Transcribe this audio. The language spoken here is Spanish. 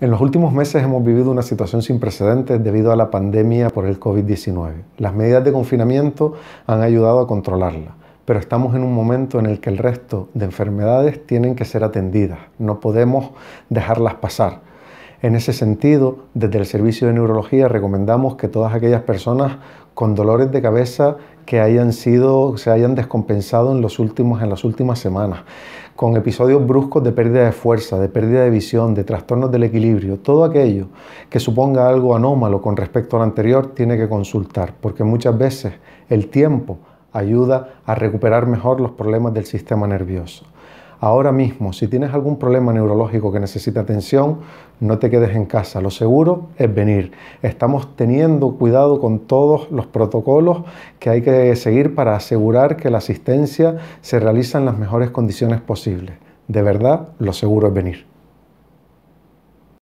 En los últimos meses hemos vivido una situación sin precedentes debido a la pandemia por el COVID-19. Las medidas de confinamiento han ayudado a controlarla, pero estamos en un momento en el que el resto de enfermedades tienen que ser atendidas. No podemos dejarlas pasar. En ese sentido, desde el Servicio de Neurología recomendamos que todas aquellas personas con dolores de cabeza que hayan se hayan descompensado en, los últimos, en las últimas semanas, con episodios bruscos de pérdida de fuerza, de pérdida de visión, de trastornos del equilibrio, todo aquello que suponga algo anómalo con respecto al anterior, tiene que consultar, porque muchas veces el tiempo ayuda a recuperar mejor los problemas del sistema nervioso ahora mismo, si tienes algún problema neurológico que necesita atención, no te quedes en casa. Lo seguro es venir. Estamos teniendo cuidado con todos los protocolos que hay que seguir para asegurar que la asistencia se realiza en las mejores condiciones posibles. De verdad, lo seguro es venir.